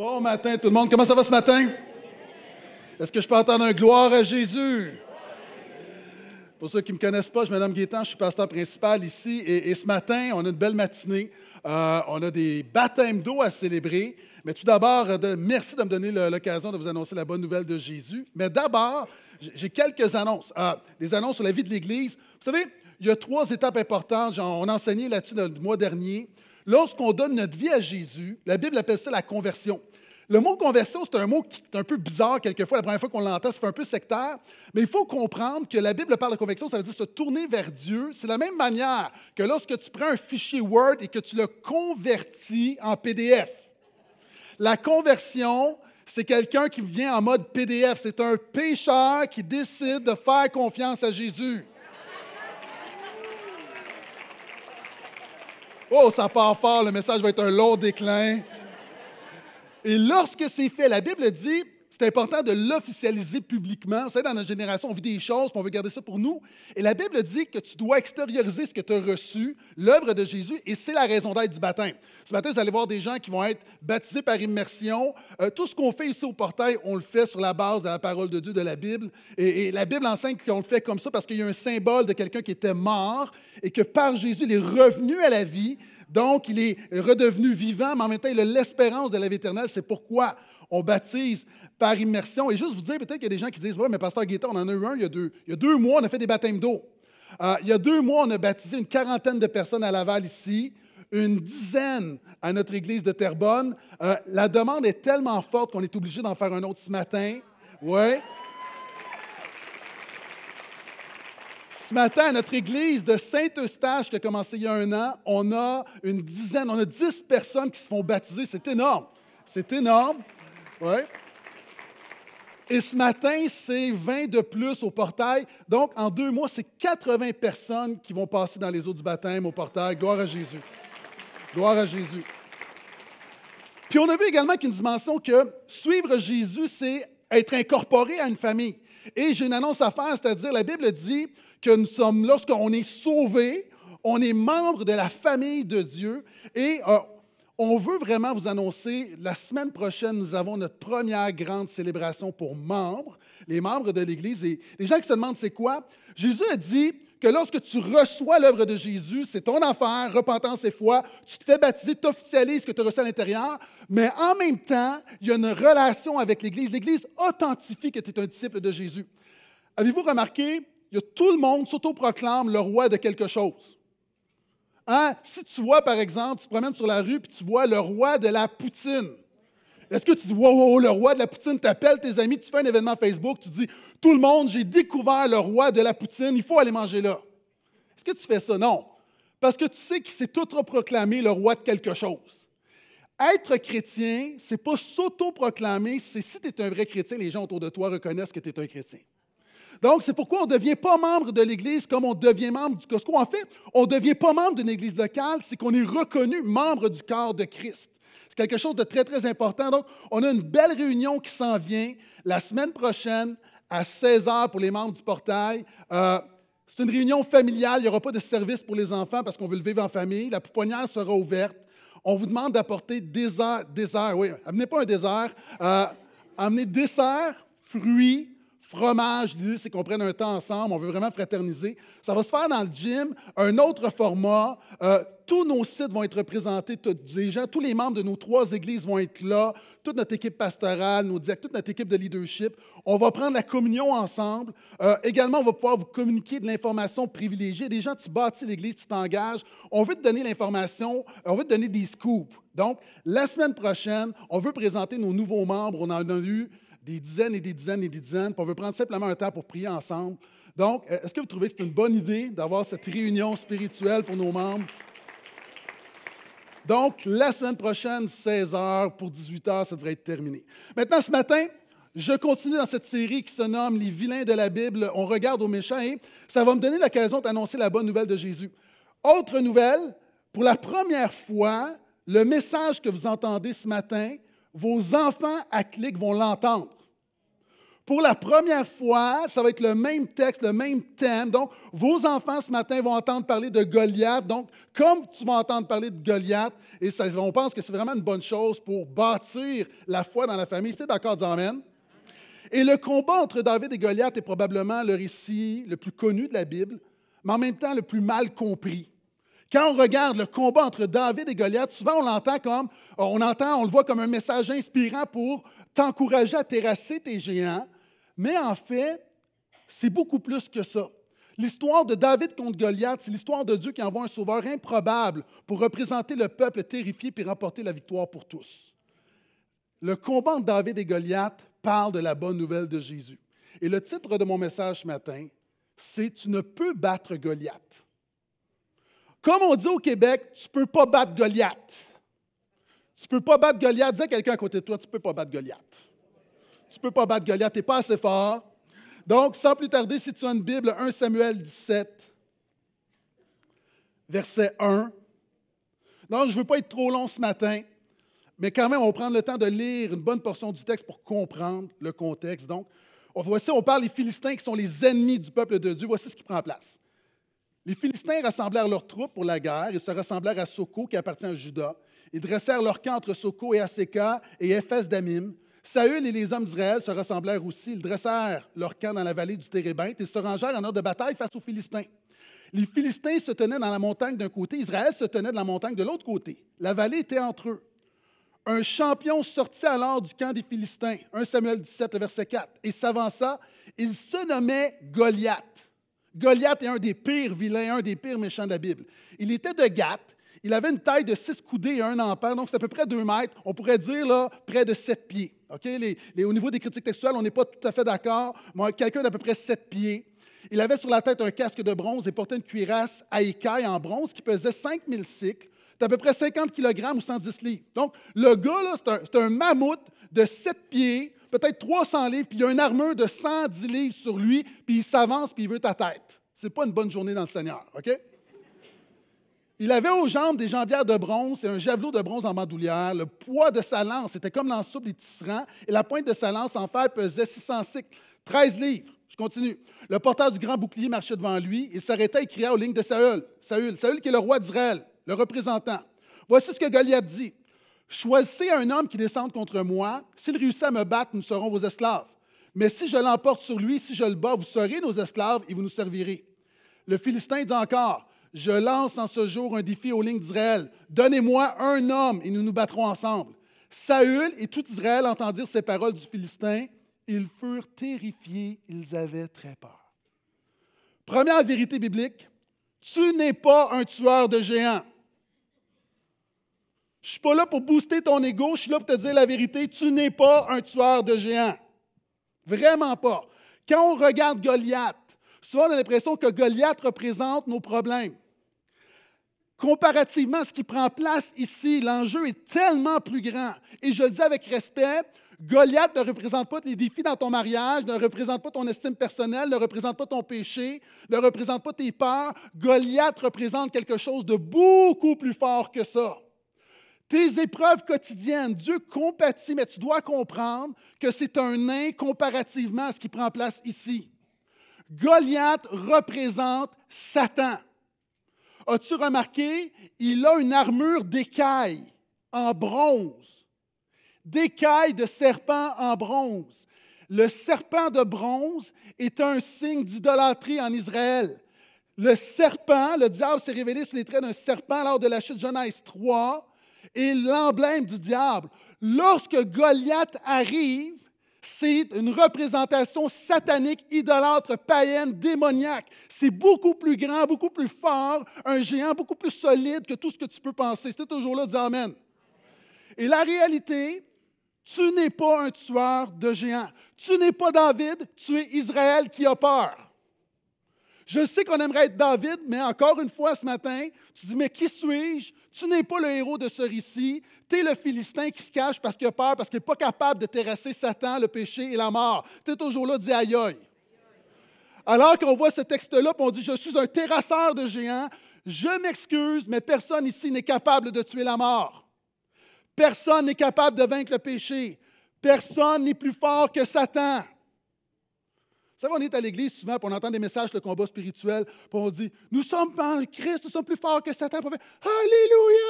Bon matin tout le monde, comment ça va ce matin? Est-ce que je peux entendre un gloire à Jésus? Pour ceux qui ne me connaissent pas, je m'appelle Guétan, je suis pasteur principal ici et, ce matin, on a une belle matinée. Euh, on a des baptêmes d'eau à célébrer. Mais tout d'abord, euh, merci de me donner l'occasion de vous annoncer la bonne nouvelle de Jésus. Mais d'abord, j'ai quelques annonces. Euh, des annonces sur la vie de l'Église. Vous savez, il y a trois étapes importantes. On a enseigné là-dessus le mois dernier. Lorsqu'on donne notre vie à Jésus, la Bible appelle ça la conversion. Le mot conversion, c'est un mot qui est un peu bizarre quelquefois. La première fois qu'on l'entend, c'est un peu sectaire. Mais il faut comprendre que la Bible parle de conversion, ça veut dire se tourner vers Dieu. C'est la même manière que lorsque tu prends un fichier Word et que tu le convertis en PDF. La conversion, c'est quelqu'un qui vient en mode PDF. C'est un pécheur qui décide de faire confiance à Jésus. Oh, ça part fort, le message va être un long déclin. Et lorsque c'est fait, la Bible dit, c'est important de l'officialiser publiquement. Vous savez, dans notre génération, on vit des choses, puis on veut garder ça pour nous. Et la Bible dit que tu dois extérioriser ce que tu as reçu, l'œuvre de Jésus, et c'est la raison d'être du baptême. Ce matin, vous allez voir des gens qui vont être baptisés par immersion. Euh, tout ce qu'on fait ici au portail, on le fait sur la base de la parole de Dieu, de la Bible. Et, et la Bible enseigne qu'on le fait comme ça parce qu'il y a un symbole de quelqu'un qui était mort et que par Jésus, il est revenu à la vie. Donc, il est redevenu vivant, mais en même temps, il a l'espérance de la vie éternelle. C'est pourquoi on baptise par immersion. Et juste vous dire, peut-être qu'il y a des gens qui disent Oui, mais Pasteur Guetta, on en a eu un il y a deux, il y a deux mois, on a fait des baptêmes d'eau. Euh, il y a deux mois, on a baptisé une quarantaine de personnes à Laval ici, une dizaine à notre église de Terbonne. Euh, la demande est tellement forte qu'on est obligé d'en faire un autre ce matin. Oui. Ce matin, à notre église de Saint-Eustache, qui a commencé il y a un an, on a une dizaine, on a dix personnes qui se font baptiser. C'est énorme. C'est énorme. Ouais. Et ce matin, c'est 20 de plus au portail. Donc, en deux mois, c'est 80 personnes qui vont passer dans les eaux du baptême au portail. Gloire à Jésus. Gloire à Jésus. Puis on a vu également qu'une dimension que suivre Jésus, c'est être incorporé à une famille. Et j'ai une annonce à faire, c'est-à-dire la Bible dit que nous sommes, lorsqu'on est sauvé, on est membre de la famille de Dieu et euh, on veut vraiment vous annoncer, la semaine prochaine, nous avons notre première grande célébration pour membres, les membres de l'Église. Et les gens qui se demandent c'est quoi, Jésus a dit que lorsque tu reçois l'œuvre de Jésus, c'est ton affaire, repentance et foi, tu te fais baptiser, tu officialises ce que tu reçois à l'intérieur, mais en même temps, il y a une relation avec l'Église. L'Église authentifie que tu es un disciple de Jésus. Avez-vous remarqué, tout le monde s'autoproclame le roi de quelque chose. Hein? Si tu vois, par exemple, tu te promènes sur la rue puis tu vois le roi de la poutine, est-ce que tu dis, wow, le roi de la poutine, t'appelles tes amis, tu fais un événement Facebook, tu dis, tout le monde, j'ai découvert le roi de la poutine, il faut aller manger là. Est-ce que tu fais ça? Non. Parce que tu sais qu'il s'est autoproclamé le roi de quelque chose. Être chrétien, c'est pas s'autoproclamer, c'est si tu es un vrai chrétien, les gens autour de toi reconnaissent que tu es un chrétien. Donc, c'est pourquoi on ne devient pas membre de l'Église comme on devient membre du Costco. En fait, on ne devient pas membre d'une Église locale, c'est qu'on est reconnu membre du corps de Christ. C'est quelque chose de très, très important. Donc, on a une belle réunion qui s'en vient la semaine prochaine à 16 h pour les membres du portail. Euh, c'est une réunion familiale. Il n'y aura pas de service pour les enfants parce qu'on veut le vivre en famille. La pouponnière sera ouverte. On vous demande d'apporter des heures. oui, amenez pas un désert. Euh, amenez dessert, fruits, fromage. L'idée, c'est qu'on prenne un temps ensemble. On veut vraiment fraterniser. Ça va se faire dans le gym, un autre format. Euh, tous nos sites vont être présentés, tous les tous les membres de nos trois églises vont être là, toute notre équipe pastorale, nos diacres, toute notre équipe de leadership. On va prendre la communion ensemble. Euh, également, on va pouvoir vous communiquer de l'information privilégiée. Des gens, tu bâtis l'église, tu t'engages. On veut te donner l'information, on veut te donner des scoops. Donc, la semaine prochaine, on veut présenter nos nouveaux membres. On en a eu des dizaines et des dizaines et des dizaines, puis on veut prendre simplement un temps pour prier ensemble. Donc, euh, est-ce que vous trouvez que c'est une bonne idée d'avoir cette réunion spirituelle pour nos membres? Donc, la semaine prochaine, 16h pour 18h, ça devrait être terminé. Maintenant, ce matin, je continue dans cette série qui se nomme Les vilains de la Bible. On regarde aux méchants et ça va me donner l'occasion d'annoncer la bonne nouvelle de Jésus. Autre nouvelle, pour la première fois, le message que vous entendez ce matin vos enfants à clic vont l'entendre. Pour la première fois, ça va être le même texte, le même thème. Donc, vos enfants ce matin vont entendre parler de Goliath. Donc, comme tu vas entendre parler de Goliath, et ça, on pense que c'est vraiment une bonne chose pour bâtir la foi dans la famille. C'est d'accord, dis Amen? Et le combat entre David et Goliath est probablement le récit le plus connu de la Bible, mais en même temps le plus mal compris. Quand on regarde le combat entre David et Goliath, souvent on l'entend comme, euh, on entend, on le voit comme un message inspirant pour t'encourager à terrasser tes géants. Mais en fait, c'est beaucoup plus que ça. L'histoire de David contre Goliath, c'est l'histoire de Dieu qui envoie un sauveur improbable pour représenter le peuple terrifié puis remporter la victoire pour tous. Le combat entre David et Goliath parle de la bonne nouvelle de Jésus. Et le titre de mon message ce matin, c'est Tu ne peux battre Goliath. Comme on dit au Québec, tu ne peux pas battre Goliath. Tu ne peux pas battre Goliath. Dis à quelqu'un à côté de toi, tu ne peux pas battre Goliath. Tu ne peux pas battre Goliath, tu n'es pas assez fort. Donc, sans plus tarder, si tu as une Bible, 1 Samuel 17, verset 1. Donc, je ne veux pas être trop long ce matin, mais quand même, on va prendre le temps de lire une bonne portion du texte pour comprendre le contexte. Donc, voici, on parle des Philistins qui sont les ennemis du peuple de Dieu. Voici ce qui prend place. Les Philistins rassemblèrent leurs troupes pour la guerre et se rassemblèrent à Soko, qui appartient à Juda. Ils dressèrent leur camp entre Soko et Aséka et Ephes d'Amim. Saül et les hommes d'Israël se rassemblèrent aussi. Ils dressèrent leur camp dans la vallée du Térébinthe et se rangèrent en ordre de bataille face aux Philistins. Les Philistins se tenaient dans la montagne d'un côté, Israël se tenait dans la montagne de l'autre côté. La vallée était entre eux. Un champion sortit alors du camp des Philistins, 1 Samuel 17, verset 4, et s'avança. Il se nommait Goliath. Goliath est un des pires vilains, un des pires méchants de la Bible. Il était de Gath. Il avait une taille de 6 coudées et 1 ampère, donc c'est à peu près 2 mètres. On pourrait dire là, près de 7 pieds. Les, au niveau des critiques textuelles, on n'est pas tout à fait d'accord, mais quelqu'un d'à peu près 7 pieds. Il avait sur la tête un casque de bronze et portait une cuirasse à écailles en bronze qui pesait 5000 cycles, à peu près 50 kg ou 110 livres. Donc, le gars, c'est un, un, mammouth de 7 pieds, peut-être 300 livres, puis il a une armure de 110 livres sur lui, puis il s'avance, puis il veut ta tête. C'est pas une bonne journée dans le Seigneur, OK? Il avait aux jambes des jambières de bronze et un javelot de bronze en bandoulière. Le poids de sa lance était comme l'ensoupe des tisserands, et la pointe de sa lance en fer pesait 600 cycles, 13 livres. Je continue. Le porteur du grand bouclier marchait devant lui. Il s'arrêta et cria aux lignes de Saül. Saül, Saül qui est le roi d'Israël, le représentant. Voici ce que Goliath dit. Choisissez un homme qui descende contre moi. S'il réussit à me battre, nous serons vos esclaves. Mais si je l'emporte sur lui, si je le bats, vous serez nos esclaves et vous nous servirez. Le Philistin dit encore, je lance en ce jour un défi aux lignes d'Israël. Donnez-moi un homme et nous nous battrons ensemble. Saül et tout Israël entendirent ces paroles du Philistin. Ils furent terrifiés, ils avaient très peur. Première vérité biblique, tu n'es pas un tueur de géants. Je ne suis pas là pour booster ton ego, je suis là pour te dire la vérité, tu n'es pas un tueur de géants. Vraiment pas. Quand on regarde Goliath, souvent on a l'impression que Goliath représente nos problèmes. Comparativement ce qui prend place ici, l'enjeu est tellement plus grand. Et je le dis avec respect, Goliath ne représente pas les défis dans ton mariage, ne représente pas ton estime personnelle, ne représente pas ton péché, ne représente pas tes peurs. Goliath représente quelque chose de beaucoup plus fort que ça. Tes épreuves quotidiennes, Dieu compatit, mais tu dois comprendre que c'est un nain comparativement à ce qui prend place ici. Goliath représente Satan. As-tu remarqué, il a une armure d'écailles en bronze, D'écaille de serpent en bronze. Le serpent de bronze est un signe d'idolâtrie en Israël. Le serpent, le diable s'est révélé sous les traits d'un serpent lors de la chute de Genèse 3 et l'emblème du diable. Lorsque Goliath arrive, c'est une représentation satanique, idolâtre, païenne, démoniaque. C'est beaucoup plus grand, beaucoup plus fort, un géant beaucoup plus solide que tout ce que tu peux penser. C'était toujours là, dis Amen. Et la réalité, tu n'es pas un tueur de géants. Tu n'es pas David, tu es Israël qui a peur. Je sais qu'on aimerait être David, mais encore une fois ce matin, tu dis, mais qui suis-je? Tu n'es pas le héros de ce récit. Tu es le Philistin qui se cache parce qu'il a peur, parce qu'il n'est pas capable de terrasser Satan, le péché et la mort. Tu es toujours là, dis aïe aïe. Alors qu'on voit ce texte-là, on dit, je suis un terrasseur de géants. Je m'excuse, mais personne ici n'est capable de tuer la mort. Personne n'est capable de vaincre le péché. Personne n'est plus fort que Satan savez, on est à l'église souvent, puis on entend des messages de combat spirituel, puis on dit Nous sommes en Christ, nous sommes plus forts que Satan. Alléluia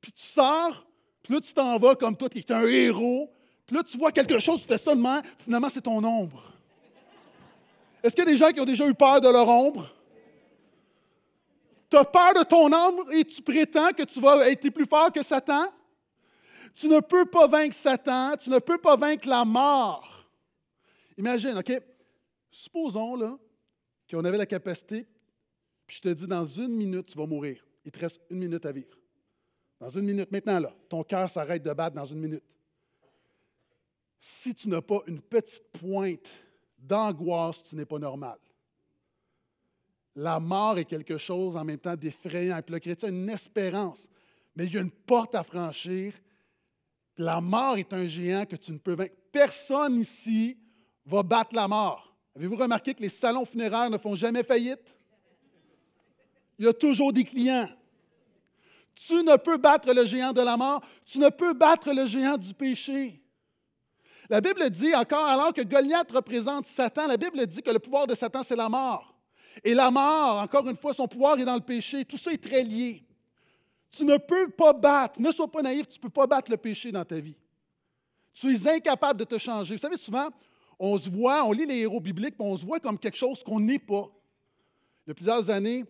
Puis tu sors, puis là, tu t'en vas comme toi, qui tu es un héros. Puis là, tu vois quelque chose, tu fais ça finalement, c'est ton ombre. Est-ce qu'il y a des gens qui ont déjà eu peur de leur ombre? Tu as peur de ton ombre et tu prétends que tu vas être plus fort que Satan? Tu ne peux pas vaincre Satan, tu ne peux pas vaincre la mort. Imagine, OK? Supposons là, qu'on avait la capacité, puis je te dis, dans une minute, tu vas mourir. Il te reste une minute à vivre. Dans une minute, maintenant là, ton cœur s'arrête de battre dans une minute. Si tu n'as pas une petite pointe d'angoisse, tu n'es pas normal. La mort est quelque chose en même temps d'effrayant. Et puis le chrétien une espérance, mais il y a une porte à franchir la mort est un géant que tu ne peux vaincre. Personne ici va battre la mort. Avez-vous remarqué que les salons funéraires ne font jamais faillite? Il y a toujours des clients. Tu ne peux battre le géant de la mort, tu ne peux battre le géant du péché. La Bible dit encore, alors que Goliath représente Satan, la Bible dit que le pouvoir de Satan, c'est la mort. Et la mort, encore une fois, son pouvoir est dans le péché. Tout ça est très lié. Tu ne peux pas battre, ne sois pas naïf, tu ne peux pas battre le péché dans ta vie. Tu es incapable de te changer. Vous savez, souvent, on se voit, on lit les héros bibliques, mais on se voit comme quelque chose qu'on n'est pas. Il y a plusieurs années,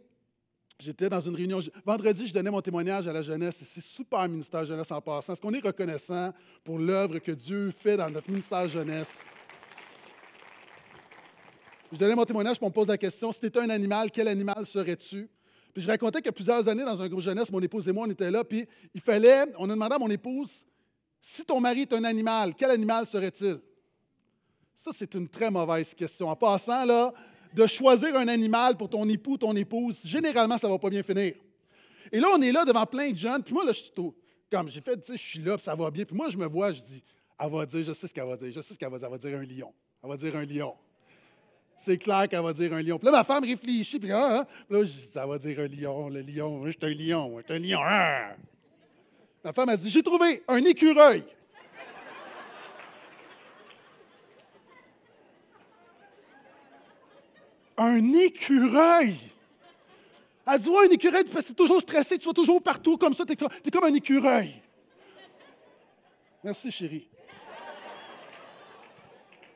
j'étais dans une réunion. Vendredi, je donnais mon témoignage à la jeunesse. C'est super, ministère jeunesse en passant. Est-ce qu'on est reconnaissant pour l'œuvre que Dieu fait dans notre ministère jeunesse? Je donnais mon témoignage, pour on me pose la question si tu étais un animal, quel animal serais-tu? Puis je racontais que plusieurs années dans un groupe jeunesse, mon épouse et moi, on était là, puis il fallait, on a demandé à mon épouse, si ton mari est un animal, quel animal serait-il? Ça, c'est une très mauvaise question. En passant, là, de choisir un animal pour ton époux, ton épouse, généralement, ça ne va pas bien finir. Et là, on est là devant plein de jeunes, puis moi, là, je suis tout, comme j'ai fait, tu sais, je suis là, puis ça va bien. Puis moi, je me vois, je dis, elle va dire, je sais ce qu'elle va dire, je sais ce qu'elle va dire, elle va dire un lion. Elle va dire un lion c'est clair qu'elle va dire un lion. Puis là, ma femme réfléchit, puis ah, hein. là, je dis, ça va dire un lion, le lion, je suis un lion, je suis un lion. Hein. Ma femme a dit, j'ai trouvé un écureuil. un écureuil. Elle dit, ouais, un écureuil, parce que toujours stressé, tu vas toujours partout comme ça, t'es, es comme un écureuil. Merci, chérie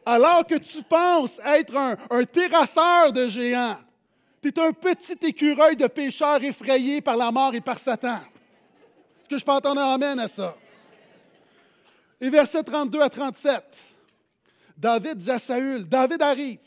alors que tu penses être un, terrasseur de géants. Tu es un petit écureuil de pécheurs effrayés par la mort et par Satan. Est-ce que je peux entendre amène à ça? Et versets 32 à 37, David dit à Saül, David arrive,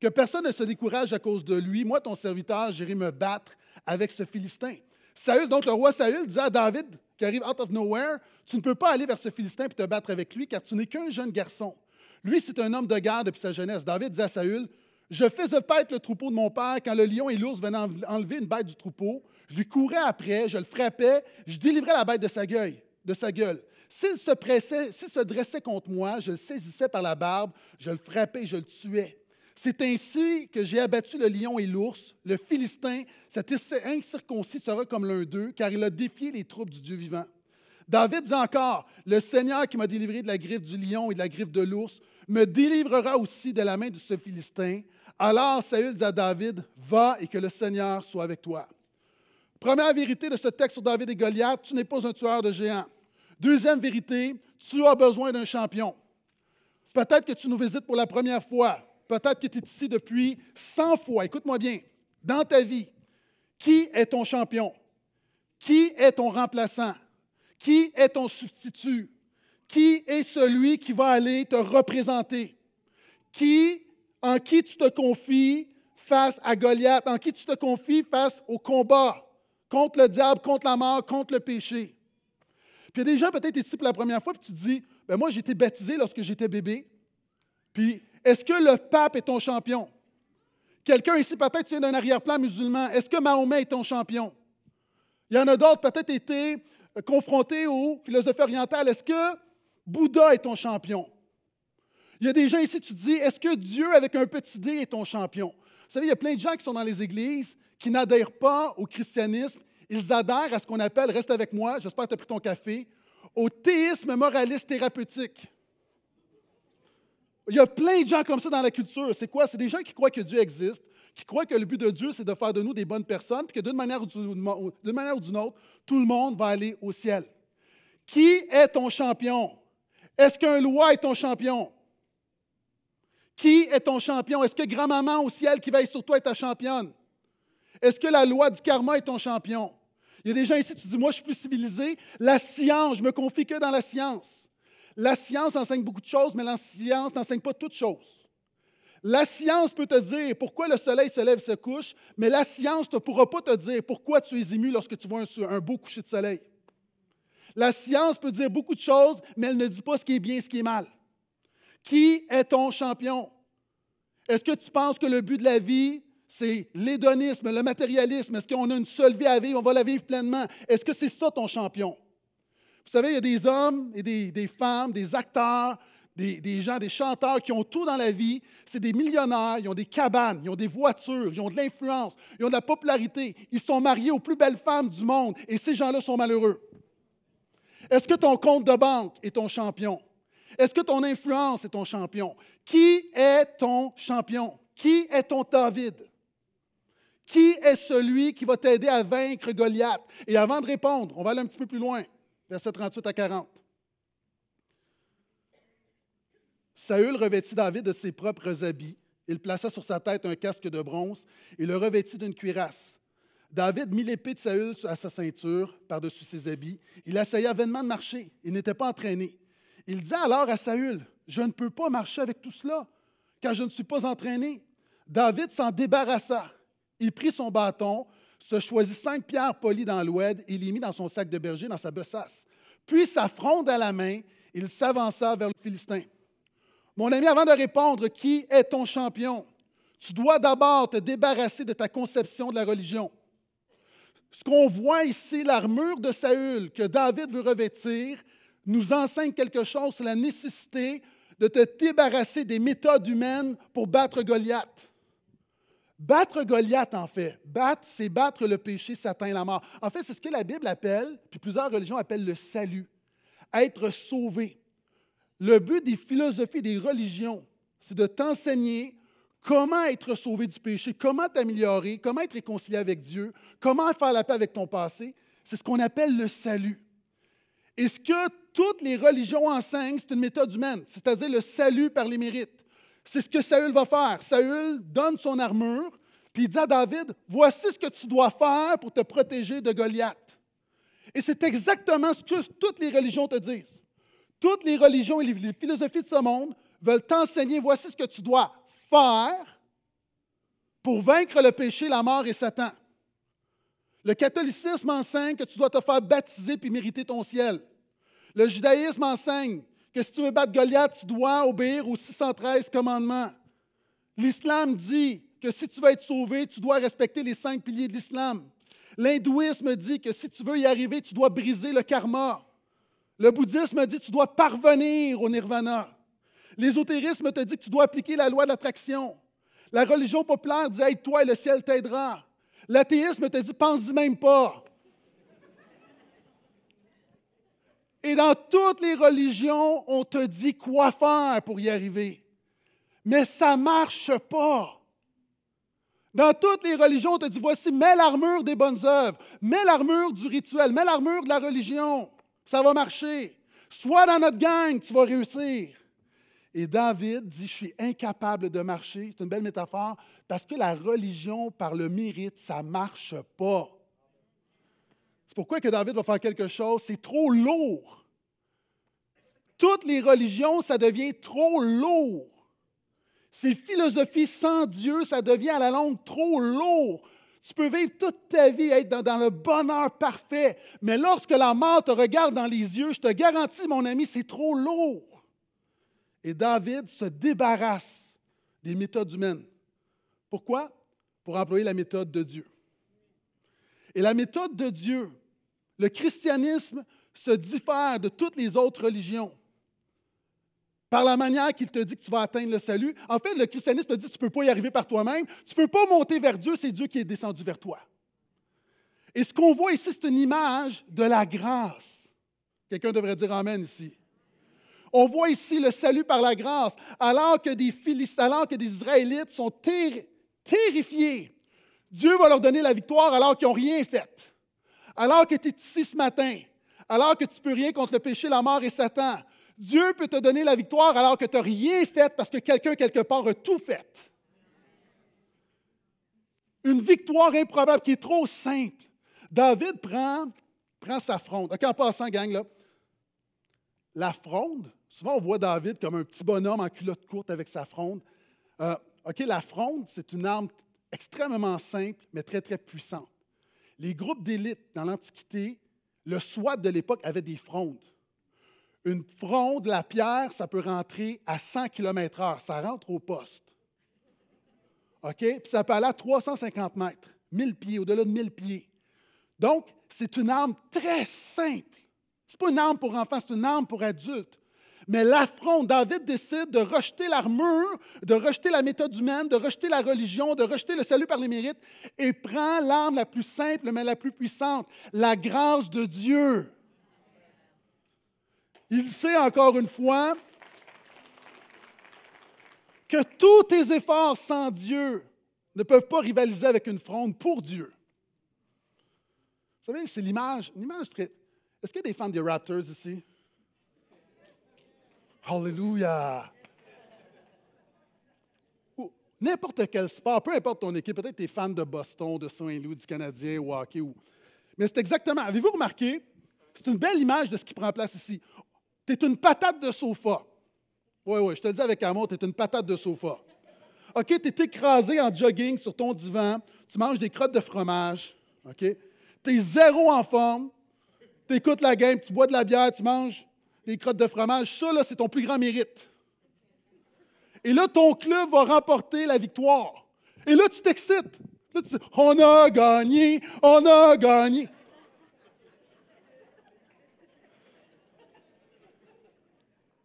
que personne ne se décourage à cause de lui. Moi, ton serviteur, j'irai me battre avec ce Philistin. Saül, donc le roi Saül, dit à David, qui arrive out of nowhere, tu ne peux pas aller vers ce Philistin pour te battre avec lui, car tu n'es qu'un jeune garçon. Lui, c'est un homme de garde depuis sa jeunesse. David dit à Saül Je faisais paître le troupeau de mon père quand le lion et l'ours venaient enlever une bête du troupeau. Je lui courais après, je le frappais, je délivrais la bête de sa gueule. De sa gueule. S'il se pressait, s'il se dressait contre moi, je le saisissais par la barbe, je le frappais, je le tuais. C'est ainsi que j'ai abattu le lion et l'ours. Le Philistin, cet incirconcis, sera comme l'un d'eux, car il a défié les troupes du Dieu vivant. David dit encore, le Seigneur qui m'a délivré de la griffe du lion et de la griffe de l'ours, me délivrera aussi de la main de ce Philistin. Alors Saül dit à David, va et que le Seigneur soit avec toi. Première vérité de ce texte sur David et Goliath, tu n'es pas un tueur de géants. Deuxième vérité, tu as besoin d'un champion. Peut-être que tu nous visites pour la première fois. Peut-être que tu es ici depuis 100 fois. Écoute-moi bien. Dans ta vie, qui est ton champion? Qui est ton remplaçant? Qui est ton substitut? qui est celui qui va aller te représenter? Qui, en qui tu te confies face à Goliath? En qui tu te confies face au combat contre le diable, contre la mort, contre le péché? Puis il y a des gens peut-être ici pour la première fois, puis tu te dis, ben moi j'ai été baptisé lorsque j'étais bébé. Puis est-ce que le pape est ton champion? Quelqu'un ici peut-être vient d'un arrière-plan musulman. Est-ce que Mahomet est ton champion? Il y en a d'autres peut-être été confrontés aux philosophes orientales. Est-ce que Bouddha est ton champion. Il y a des gens ici, tu te dis, est-ce que Dieu avec un petit dé est ton champion? Vous savez, il y a plein de gens qui sont dans les églises qui n'adhèrent pas au christianisme. Ils adhèrent à ce qu'on appelle, reste avec moi, j'espère que tu as pris ton café, au théisme moraliste thérapeutique. Il y a plein de gens comme ça dans la culture. C'est quoi? C'est des gens qui croient que Dieu existe, qui croient que le but de Dieu, c'est de faire de nous des bonnes personnes, puis que d'une manière, ou d'une autre, tout le monde va aller au ciel. Qui est ton champion? Est-ce qu'un loi est ton champion? Qui est ton champion? Est-ce que grand-maman au ciel qui veille sur toi est ta championne? Est-ce que la loi du karma est ton champion? Il y a des gens ici, tu dis, moi, je suis plus civilisé. La science, je me confie que dans la science. La science enseigne beaucoup de choses, mais la science n'enseigne pas toutes choses. La science peut te dire pourquoi le soleil se lève et se couche, mais la science ne pourra pas te dire pourquoi tu es ému lorsque tu vois un beau coucher de soleil. La science peut dire beaucoup de choses, mais elle ne dit pas ce qui est bien, ce qui est mal. Qui est ton champion? Est-ce que tu penses que le but de la vie, c'est l'hédonisme, le matérialisme? Est-ce qu'on a une seule vie à vivre, on va la vivre pleinement? Est-ce que c'est ça ton champion? Vous savez, il y a des hommes et des, femmes, des acteurs, des, des, gens, des chanteurs qui ont tout dans la vie. C'est des millionnaires, ils ont des cabanes, ils ont des voitures, ils ont de l'influence, ils ont de la popularité. Ils sont mariés aux plus belles femmes du monde et ces gens-là sont malheureux. Est-ce que ton compte de banque est ton champion? Est-ce que ton influence est ton champion? Qui est ton champion? Qui est ton David? Qui est celui qui va t'aider à vaincre Goliath? Et avant de répondre, on va aller un petit peu plus loin, verset 38 à 40. Saül revêtit David de ses propres habits. Il plaça sur sa tête un casque de bronze et le revêtit d'une cuirasse. David mit l'épée de Saül à sa ceinture, par-dessus ses habits. Il essaya vainement de marcher. Il n'était pas entraîné. Il dit alors à Saül, je ne peux pas marcher avec tout cela, car je ne suis pas entraîné. David s'en débarrassa. Il prit son bâton, se choisit cinq pierres polies dans l'oued et les mit dans son sac de berger, dans sa besace. Puis, sa fronde à la main, il s'avança vers le Philistin. Mon ami, avant de répondre, qui est ton champion? Tu dois d'abord te débarrasser de ta conception de la religion. Ce qu'on voit ici, l'armure de Saül que David veut revêtir, nous enseigne quelque chose sur la nécessité de te débarrasser des méthodes humaines pour battre Goliath. Battre Goliath, en fait. Battre, c'est battre le péché, Satan et la mort. En fait, c'est ce que la Bible appelle, puis plusieurs religions appellent le salut, être sauvé. Le but des philosophies, des religions, c'est de t'enseigner Comment être sauvé du péché? Comment t'améliorer? Comment être réconcilié avec Dieu? Comment faire la paix avec ton passé? C'est ce qu'on appelle le salut. Et ce que toutes les religions enseignent, c'est une méthode humaine, c'est-à-dire le salut par les mérites. C'est ce que Saül va faire. Saül donne son armure, puis il dit à David, voici ce que tu dois faire pour te protéger de Goliath. Et c'est exactement ce que toutes les religions te disent. Toutes les religions et les philosophies de ce monde veulent t'enseigner, voici ce que tu dois faire pour vaincre le péché, la mort et Satan. Le catholicisme enseigne que tu dois te faire baptiser puis mériter ton ciel. Le judaïsme enseigne que si tu veux battre Goliath, tu dois obéir aux 613 commandements. L'islam dit que si tu veux être sauvé, tu dois respecter les cinq piliers de l'islam. L'hindouisme dit que si tu veux y arriver, tu dois briser le karma. Le bouddhisme dit que tu dois parvenir au nirvana. L'ésotérisme te dit que tu dois appliquer la loi de l'attraction. La religion populaire dit aide-toi et le ciel t'aidera. L'athéisme te dit pense-y même pas. Et dans toutes les religions, on te dit quoi faire pour y arriver. Mais ça ne marche pas. Dans toutes les religions, on te dit voici, mets l'armure des bonnes œuvres, mets l'armure du rituel, mets l'armure de la religion. Ça va marcher. Sois dans notre gang, tu vas réussir. Et David dit, je suis incapable de marcher. C'est une belle métaphore, parce que la religion par le mérite, ça ne marche pas. C'est pourquoi que David va faire quelque chose, c'est trop lourd. Toutes les religions, ça devient trop lourd. Ces philosophies sans Dieu, ça devient à la longue trop lourd. Tu peux vivre toute ta vie, être dans, le bonheur parfait, mais lorsque la mort te regarde dans les yeux, je te garantis, mon ami, c'est trop lourd. Et David se débarrasse des méthodes humaines. Pourquoi? Pour employer la méthode de Dieu. Et la méthode de Dieu, le christianisme se diffère de toutes les autres religions par la manière qu'il te dit que tu vas atteindre le salut. En fait, le christianisme te dit que tu ne peux pas y arriver par toi-même, tu ne peux pas monter vers Dieu, c'est Dieu qui est descendu vers toi. Et ce qu'on voit ici, c'est une image de la grâce. Quelqu'un devrait dire Amen ici. On voit ici le salut par la grâce, alors que des, alors que des Israélites sont terrifiés. Dieu va leur donner la victoire alors qu'ils n'ont rien fait. Alors que tu es ici ce matin, alors que tu ne peux rien contre le péché, la mort et Satan, Dieu peut te donner la victoire alors que tu n'as rien fait parce que quelqu'un quelque part a tout fait. Une victoire improbable qui est trop simple. David prend, prend sa fronde. OK, en passant, gang, la fronde, Souvent, on voit David comme un petit bonhomme en culotte courte avec sa fronde. Euh, OK, la fronde, c'est une arme extrêmement simple, mais très, très puissante. Les groupes d'élite dans l'Antiquité, le SWAT de l'époque avait des frondes. Une fronde, la pierre, ça peut rentrer à 100 km/h. Ça rentre au poste. OK? Puis ça peut aller à 350 mètres, 1000 pieds, au-delà de 1000 pieds. Donc, c'est une arme très simple. Ce n'est pas une arme pour enfants, c'est une arme pour adultes. Mais l'affront, David décide de rejeter l'armure, de rejeter la méthode humaine, de rejeter la religion, de rejeter le salut par les mérites et prend l'arme la plus simple mais la plus puissante, la grâce de Dieu. Il sait encore une fois que tous tes efforts sans Dieu ne peuvent pas rivaliser avec une fronde pour Dieu. Vous savez, c'est l'image, Est-ce qu'il y a des fans des Raptors ici? Hallelujah! N'importe quel sport, peu importe ton équipe, peut-être tu es fan de Boston, de Saint-Louis, du Canadien, ou hockey. Mais c'est exactement. Avez-vous remarqué? C'est une belle image de ce qui prend place ici. Tu es une patate de sofa. Oui, oui, je te le dis avec amour, tu es une patate de sofa. OK, tu es écrasé en jogging sur ton divan, tu manges des crottes de fromage, OK? Tu es zéro en forme, tu écoutes la game, tu bois de la bière, tu manges les crottes de fromage, ça, là, c'est ton plus grand mérite. Et là, ton club va remporter la victoire. Et là, tu t'excites. Là, tu dis, on a gagné, on a gagné.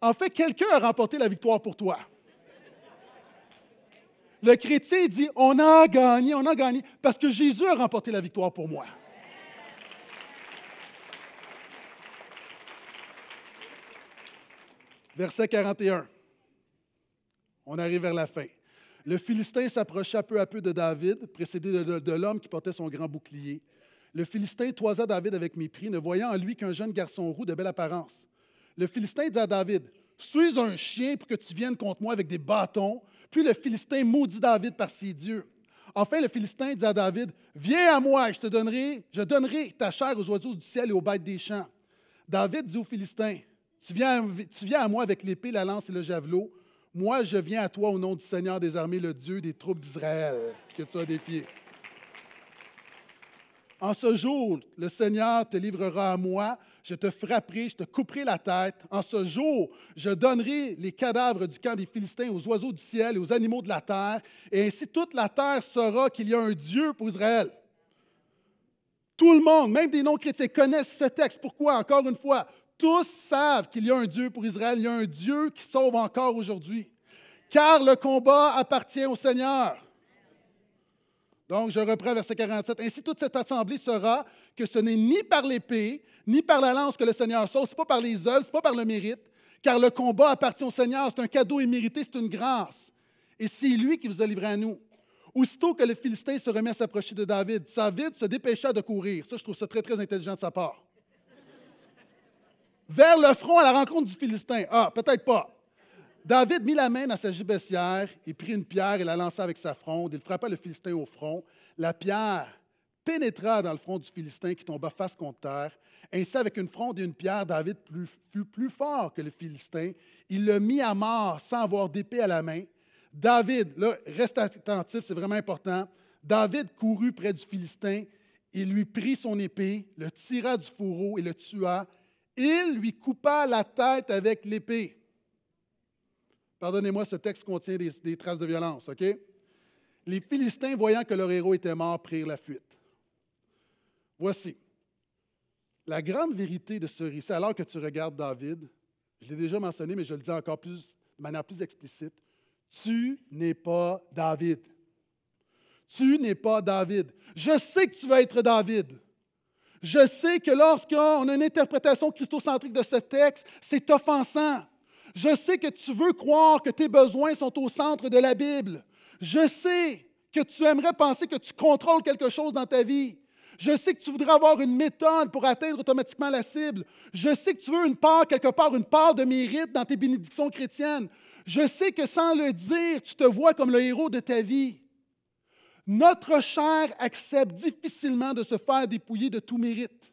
En fait, quelqu'un a remporté la victoire pour toi. Le chrétien dit, on a gagné, on a gagné, parce que Jésus a remporté la victoire pour moi. Verset 41. On arrive vers la fin. Le Philistin s'approcha peu à peu de David, précédé de, l'homme qui portait son grand bouclier. Le Philistin toisa David avec mépris, ne voyant en lui qu'un jeune garçon roux de belle apparence. Le Philistin dit à David, Suis un chien pour que tu viennes contre moi avec des bâtons. Puis le Philistin maudit David par ses dieux. Enfin, le Philistin dit à David, Viens à moi, je te donnerai, je donnerai ta chair aux oiseaux du ciel et aux bêtes des champs. David dit au Philistin, tu viens, tu viens à moi avec l'épée, la lance et le javelot. Moi, je viens à toi au nom du Seigneur des armées, le Dieu des troupes d'Israël, que tu as défié. En ce jour, le Seigneur te livrera à moi, je te frapperai, je te couperai la tête. En ce jour, je donnerai les cadavres du camp des Philistins aux oiseaux du ciel et aux animaux de la terre, et ainsi toute la terre saura qu'il y a un Dieu pour Israël. Tout le monde, même des non-chrétiens, connaissent ce texte. Pourquoi? Encore une fois, tous savent qu'il y a un Dieu pour Israël, il y a un Dieu qui sauve encore aujourd'hui. Car le combat appartient au Seigneur. Donc, je reprends verset 47. Ainsi, toute cette assemblée saura que ce n'est ni par l'épée, ni par la lance que le Seigneur sauve, ce n'est pas par les œuvres, ce n'est pas par le mérite, car le combat appartient au Seigneur, c'est un cadeau immérité, c'est une grâce. Et c'est lui qui vous a livré à nous. Aussitôt que le Philistin se remet à s'approcher de David, David se dépêcha de courir. Ça, je trouve ça très, très intelligent de sa part vers le front à la rencontre du Philistin. Ah, peut-être pas. David mit la main dans sa gibecière, il prit une pierre et la lança avec sa fronde. Il frappa le Philistin au front. La pierre pénétra dans le front du Philistin qui tomba face contre terre. Ainsi, avec une fronde et une pierre, David fut plus fort que le Philistin. Il le mit à mort sans avoir d'épée à la main. David, là, reste attentif, c'est vraiment important. David courut près du Philistin. Il lui prit son épée, le tira du fourreau et le tua il lui coupa la tête avec l'épée. Pardonnez-moi, ce texte contient des, traces de violence, OK? Les Philistins, voyant que leur héros était mort, prirent la fuite. Voici la grande vérité de ce récit, alors que tu regardes David, je l'ai déjà mentionné, mais je le dis encore plus, de manière plus explicite, tu n'es pas David. Tu n'es pas David. Je sais que tu vas être David. Je sais que lorsqu'on a une interprétation christocentrique de ce texte, c'est offensant. Je sais que tu veux croire que tes besoins sont au centre de la Bible. Je sais que tu aimerais penser que tu contrôles quelque chose dans ta vie. Je sais que tu voudrais avoir une méthode pour atteindre automatiquement la cible. Je sais que tu veux une part, quelque part, une part de mérite dans tes bénédictions chrétiennes. Je sais que sans le dire, tu te vois comme le héros de ta vie. Notre chair accepte difficilement de se faire dépouiller de tout mérite.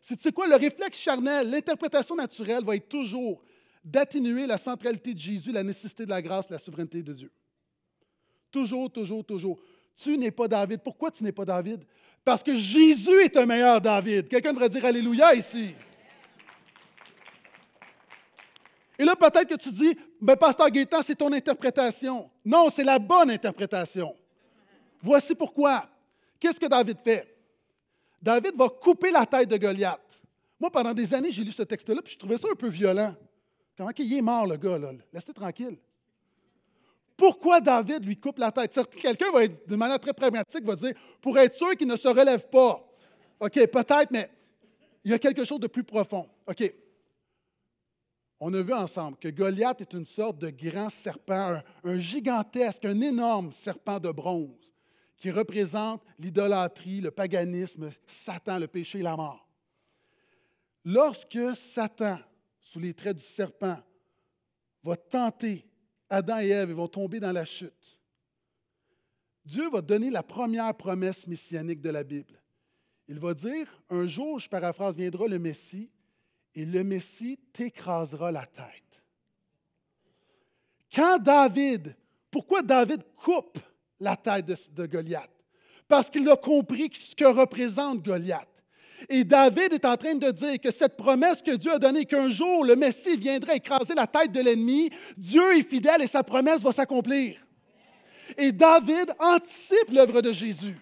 C'est quoi le réflexe charnel, l'interprétation naturelle va être toujours d'atténuer la centralité de Jésus, la nécessité de la grâce, la souveraineté de Dieu. Toujours, toujours, toujours. Tu n'es pas David. Pourquoi tu n'es pas David? Parce que Jésus est un meilleur David. Quelqu'un devrait dire Alléluia ici. Et là, peut-être que tu dis, mais ben, Pasteur Gaétan, c'est ton interprétation. Non, c'est la bonne interprétation. Voici pourquoi. Qu'est-ce que David fait? David va couper la tête de Goliath. Moi, pendant des années, j'ai lu ce texte-là, puis je trouvais ça un peu violent. Comment qu'il est mort, le gars, là? Laissez-le tranquille. Pourquoi David lui coupe la tête? Quelqu'un va être, de manière très pragmatique, va dire pour être sûr qu'il ne se relève pas. OK, peut-être, mais il y a quelque chose de plus profond. OK. On a vu ensemble que Goliath est une sorte de grand serpent, un gigantesque, un énorme serpent de bronze qui représente l'idolâtrie, le paganisme, Satan, le péché et la mort. Lorsque Satan, sous les traits du serpent, va tenter Adam et Ève, et vont tomber dans la chute. Dieu va donner la première promesse messianique de la Bible. Il va dire, un jour, je paraphrase, viendra le Messie, et le Messie t'écrasera la tête. Quand David, pourquoi David coupe la tête de, de Goliath. Parce qu'il a compris ce que représente Goliath. Et David est en train de dire que cette promesse que Dieu a donnée qu'un jour le Messie viendrait écraser la tête de l'ennemi, Dieu est fidèle et sa promesse va s'accomplir. Et David anticipe l'œuvre de Jésus.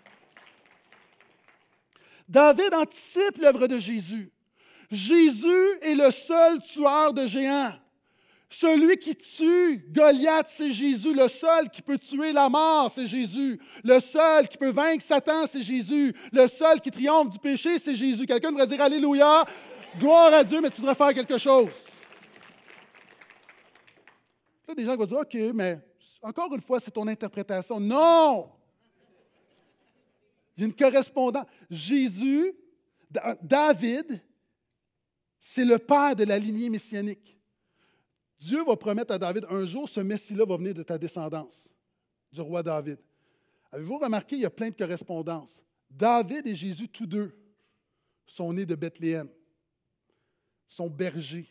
David anticipe l'œuvre de Jésus. Jésus est le seul tueur de géants. Celui qui tue Goliath, c'est Jésus. Le seul qui peut tuer la mort, c'est Jésus. Le seul qui peut vaincre Satan, c'est Jésus. Le seul qui triomphe du péché, c'est Jésus. Quelqu'un devrait dire Alléluia, gloire à Dieu, mais tu devrais faire quelque chose. Là, des gens vont dire OK, mais encore une fois, c'est ton interprétation. Non! Il y a une correspondance. Jésus, David, c'est le père de la lignée messianique. Dieu va promettre à David, un jour, ce Messie-là va venir de ta descendance, du roi David. Avez-vous remarqué, il y a plein de correspondances. David et Jésus, tous deux, sont nés de Bethléem, sont bergers.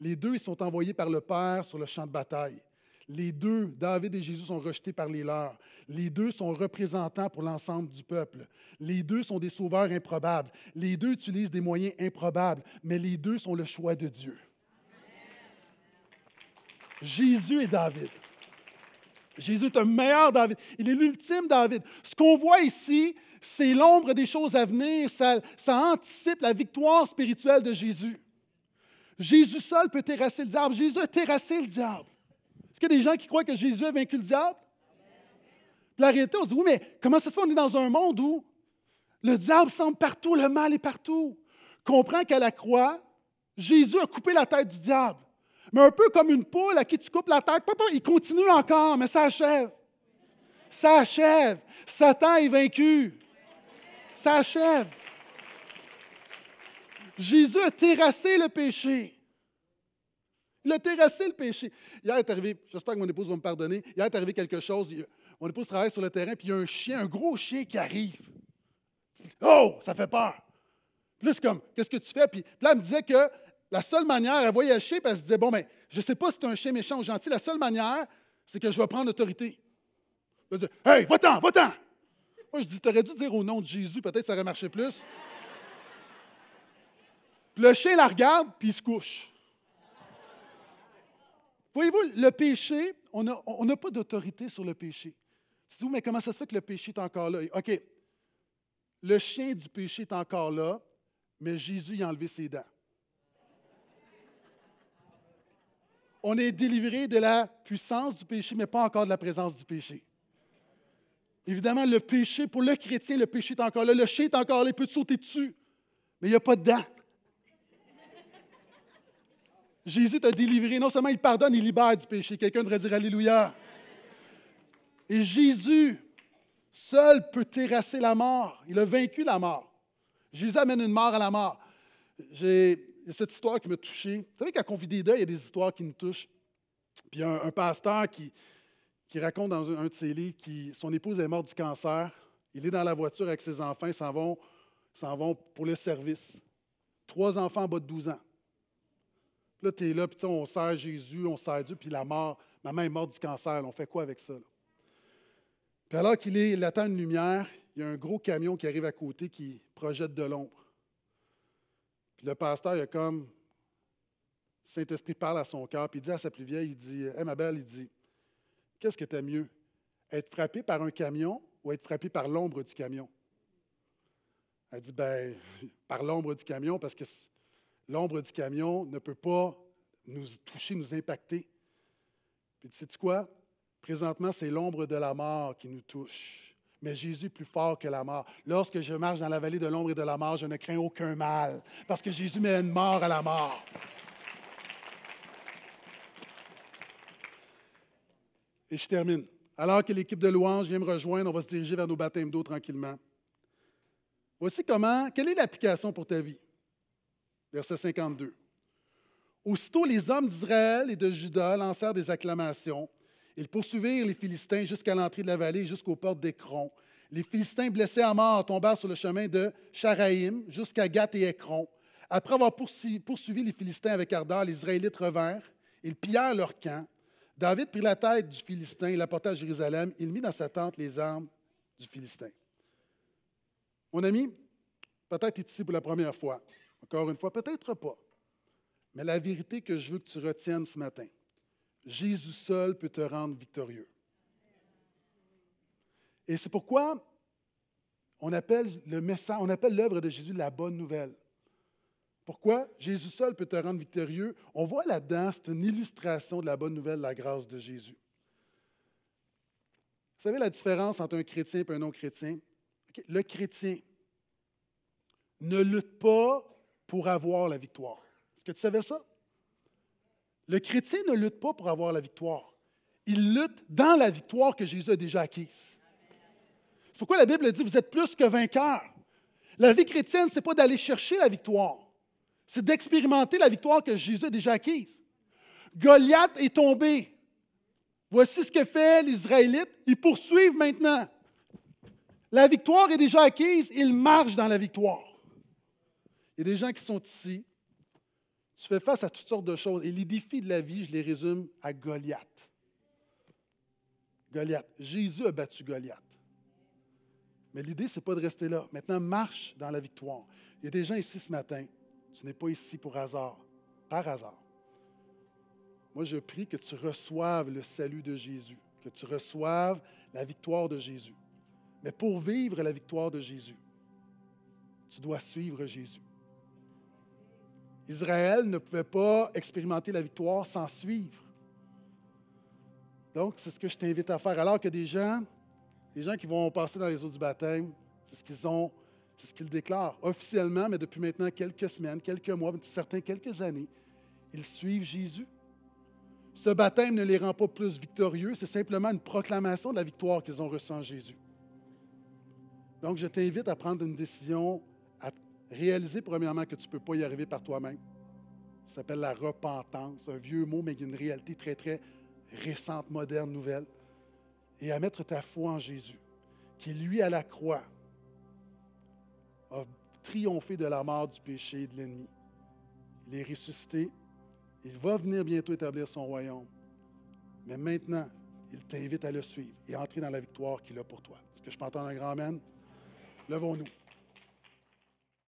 Les deux, ils sont envoyés par le Père sur le champ de bataille. Les deux, David et Jésus, sont rejetés par les leurs. Les deux sont représentants pour l'ensemble du peuple. Les deux sont des sauveurs improbables. Les deux utilisent des moyens improbables, mais les deux sont le choix de Dieu. Jésus est David. Jésus est un meilleur David. Il est l'ultime David. Ce qu'on voit ici, c'est l'ombre des choses à venir. Ça, ça, anticipe la victoire spirituelle de Jésus. Jésus seul peut terrasser le diable. Jésus a terrassé le diable. Est-ce qu'il y a des gens qui croient que Jésus a vaincu le diable? La réalité, on se dit, oui, mais comment ça se fait? On est dans un monde où le diable semble partout, le mal est partout. Comprends qu'à la croix, Jésus a coupé la tête du diable. Mais un peu comme une poule à qui tu coupes la tête, il continue encore, mais ça achève. Ça achève. Satan est vaincu. Ça achève. Jésus a terrassé le péché. Il a terrassé le péché. Hier est arrivé, j'espère que mon épouse va me pardonner, hier est arrivé quelque chose. Mon épouse travaille sur le terrain, puis il y a un chien, un gros chien qui arrive. Oh, ça fait peur. Puis comme, qu'est-ce que tu fais? Puis là, elle me disait que la seule manière, elle voyait le chien, puis elle se disait, bon, mais ben, je ne sais pas si c'est un chien méchant ou gentil, la seule manière, c'est que je vais prendre l'autorité. Je va dire, hey, va-t'en, va-t'en! Moi, je dis, t'aurais dû dire au nom de Jésus, peut-être ça aurait marché plus. le chien la regarde, puis il se couche. Voyez-vous, le péché, on n'a pas d'autorité sur le péché. Si vous mais comment ça se fait que le péché est encore là? OK, le chien du péché est encore là, mais Jésus y a enlevé ses dents. on est délivré de la puissance du péché, mais pas encore de la présence du péché. Évidemment, le péché, pour le chrétien, le péché est encore là. Le chien est encore là, il peut sauter dessus, mais il n'y a pas de dents. Jésus t'a délivré. Non seulement il pardonne, il libère du péché. Quelqu'un devrait dire Alléluia. Et Jésus seul peut terrasser la mort. Il a vaincu la mort. Jésus amène une mort à la mort. J'ai c'est cette histoire qui m'a touché. Vous savez qu'à des d'œil, il y a des histoires qui nous touchent. Puis il y a un, pasteur qui, qui, raconte dans un, de ses livres que son épouse est morte du cancer. Il est dans la voiture avec ses enfants, ils s'en vont, s'en vont pour le service. Trois enfants en bas de 12 ans. Là, tu es là, puis on sert Jésus, on sert Dieu, puis la mort, maman est morte du cancer. on fait quoi avec ça? Puis alors qu'il attend une lumière, il y a un gros camion qui arrive à côté qui projette de l'ombre le pasteur, il a comme. Saint-Esprit parle à son cœur, puis il dit à sa plus vieille, il dit Hé, ma belle, il dit Qu'est-ce que t'aimes mieux Être frappé par un camion ou être frappé par l'ombre du camion Elle dit Ben, par l'ombre du camion, parce que l'ombre du camion ne peut pas nous toucher, nous impacter. Puis, sais-tu quoi? Présentement, c'est l'ombre de la mort qui nous touche mais Jésus plus fort que la mort. Lorsque je marche dans la vallée de l'ombre et de la mort, je ne crains aucun mal, parce que Jésus met une mort à la mort. Et je termine. Alors que l'équipe de louanges vient me rejoindre, on va se diriger vers nos baptêmes d'eau tranquillement. Voici comment, quelle est l'application pour ta vie? Verset 52. Aussitôt, les hommes d'Israël et de Juda lancèrent des acclamations ils poursuivirent les Philistins jusqu'à l'entrée de la vallée, jusqu'aux portes d'Écron. Les Philistins, blessés à mort, tombèrent sur le chemin de Charaïm jusqu'à Gath et Écron. Après avoir poursuivi les Philistins avec ardeur, les Israélites revinrent. Ils pillèrent leur camp. David prit la tête du Philistin, et la porta à Jérusalem. Il mit dans sa tente les armes du Philistin. Mon ami, peut-être es ici pour la première fois. Encore une fois, peut-être pas. Mais la vérité que je veux que tu retiennes ce matin, Jésus seul peut te rendre victorieux. Et c'est pourquoi on appelle le message, on appelle l'œuvre de Jésus la bonne nouvelle. Pourquoi Jésus seul peut te rendre victorieux On voit là-dedans, c'est une illustration de la bonne nouvelle, la grâce de Jésus. Vous savez la différence entre un chrétien et un non-chrétien Le chrétien ne lutte pas pour avoir la victoire. Est-ce que tu savais ça le chrétien ne lutte pas pour avoir la victoire. Il lutte dans la victoire que Jésus a déjà acquise. C'est pourquoi la Bible dit, vous êtes plus que vainqueur. La vie chrétienne, ce n'est pas d'aller chercher la victoire, c'est d'expérimenter la victoire que Jésus a déjà acquise. Goliath est tombé. Voici ce que fait l'Israélite. Ils poursuivent maintenant. La victoire est déjà acquise, ils marchent dans la victoire. Il y a des gens qui sont ici tu fais face à toutes sortes de choses. Et les défis de la vie, je les résume à Goliath. Goliath. Jésus a battu Goliath. Mais l'idée, ce n'est pas de rester là. Maintenant, marche dans la victoire. Il y a des gens ici ce matin. Tu n'es pas ici pour hasard, par hasard. Moi, je prie que tu reçoives le salut de Jésus, que tu reçoives la victoire de Jésus. Mais pour vivre la victoire de Jésus, tu dois suivre Jésus. Israël ne pouvait pas expérimenter la victoire sans suivre. Donc, c'est ce que je t'invite à faire. Alors que des gens, des gens qui vont passer dans les eaux du baptême, c'est ce qu'ils ont, c'est ce qu'ils déclarent officiellement, mais depuis maintenant quelques semaines, quelques mois, certains quelques années, ils suivent Jésus. Ce baptême ne les rend pas plus victorieux, c'est simplement une proclamation de la victoire qu'ils ont reçue en Jésus. Donc, je t'invite à prendre une décision, à réaliser premièrement que tu ne peux pas y arriver par toi-même s'appelle la repentance, un vieux mot, mais une réalité très, très récente, moderne, nouvelle. Et à mettre ta foi en Jésus, qui, lui, à la croix, a triomphé de la mort, du péché et de l'ennemi. Il est ressuscité. Il va venir bientôt établir son royaume. Mais maintenant, il t'invite à le suivre et à entrer dans la victoire qu'il a pour toi. Est-ce que je peux entendre un grand amen? Levons-nous.